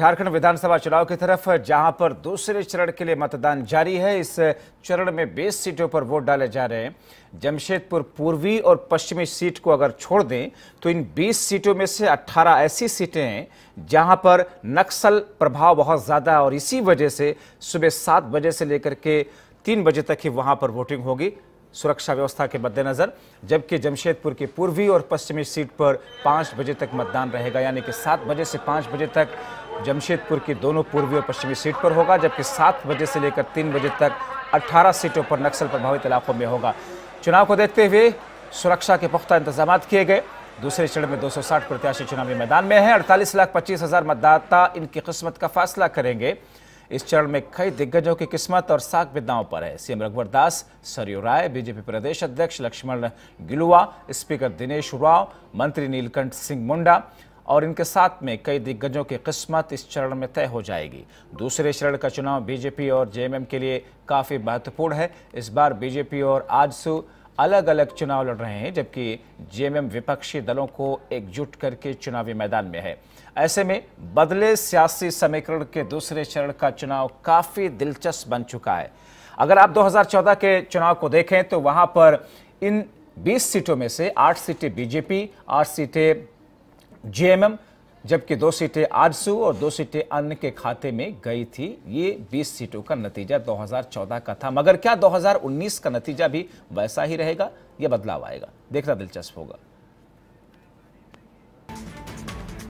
झारखंड विधानसभा चुनाव की तरफ जहां पर दूसरे चरण के लिए मतदान जारी है इस चरण में बेस सीटों पर वोट डाले जा रहे हैं जमशेदपुर पूर्वी और पश्चिमी सीट को अगर छोड़ दें तो इन 20 सीटों में से 18 ऐसी सीटें हैं जहां पर नक्सल प्रभाव बहुत ज़्यादा है और इसी वजह से सुबह सात बजे से लेकर के तीन बजे तक ही वहां पर वोटिंग होगी सुरक्षा व्यवस्था के मद्देनज़र जबकि जमशेदपुर की पूर्वी और पश्चिमी सीट पर पाँच बजे तक मतदान रहेगा यानी कि सात बजे से पाँच बजे तक जमशेदपुर की दोनों पूर्वी और पश्चिमी सीट पर होगा जबकि सात बजे से लेकर तीन बजे तक अट्ठारह सीटों पर नक्सल प्रभावित इलाकों में होगा चुनाव को देखते हुए सुरक्षा के पुख्ता इंतजाम किए गए दूसरे चरण में 260 प्रत्याशी चुनावी मैदान में हैं अड़तालीस लाख पच्चीस हज़ार मतदाता इनकी किस्मत का फैसला करेंगे इस चरण में कई दिग्गजों की किस्मत और साग विद्याओं पर है सीएम रघुवर दास सरयू राय बीजेपी प्रदेश अध्यक्ष लक्ष्मण गिलुआ स्पीकर दिनेश राव मंत्री नीलकंठ सिंह मुंडा और इनके साथ में कई दिग्गजों की किस्मत इस चरण में तय हो जाएगी दूसरे चरण का चुनाव बीजेपी और जेएमएम के लिए काफ़ी महत्वपूर्ण है इस बार बीजेपी और आजसू अलग अलग चुनाव लड़ रहे हैं जबकि जेएमएम विपक्षी दलों को एकजुट करके चुनावी मैदान में है ऐसे में बदले सियासी समीकरण के दूसरे चरण का चुनाव काफ़ी दिलचस्प बन चुका है अगर आप 2014 के चुनाव को देखें तो वहां पर इन 20 सीटों में से 8 सीटें बीजेपी 8 सीटें जेएमएम जबकि दो सीटें आजसू और दो सीटें अन्य के खाते में गई थी ये 20 सीटों का नतीजा 2014 का था मगर क्या 2019 का नतीजा भी वैसा ही रहेगा यह बदलाव आएगा देखना दिलचस्प होगा